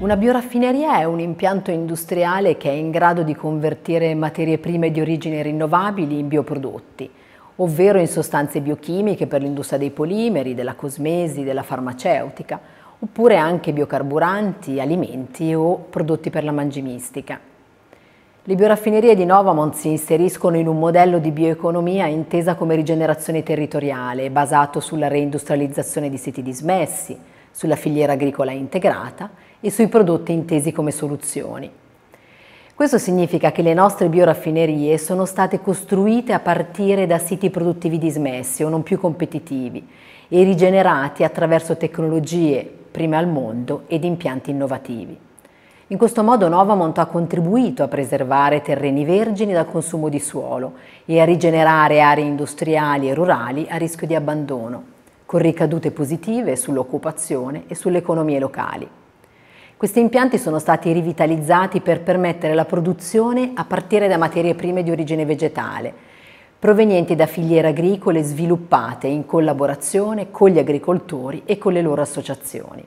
Una bioraffineria è un impianto industriale che è in grado di convertire materie prime di origine rinnovabili in bioprodotti, ovvero in sostanze biochimiche per l'industria dei polimeri, della cosmesi, della farmaceutica, oppure anche biocarburanti, alimenti o prodotti per la mangimistica. Le bioraffinerie di Novamont si inseriscono in un modello di bioeconomia intesa come rigenerazione territoriale, basato sulla reindustrializzazione di siti dismessi, sulla filiera agricola integrata e sui prodotti intesi come soluzioni. Questo significa che le nostre bioraffinerie sono state costruite a partire da siti produttivi dismessi o non più competitivi e rigenerati attraverso tecnologie prime al mondo ed impianti innovativi. In questo modo Novamont ha contribuito a preservare terreni vergini dal consumo di suolo e a rigenerare aree industriali e rurali a rischio di abbandono con ricadute positive sull'occupazione e sulle economie locali. Questi impianti sono stati rivitalizzati per permettere la produzione a partire da materie prime di origine vegetale, provenienti da filiere agricole sviluppate in collaborazione con gli agricoltori e con le loro associazioni.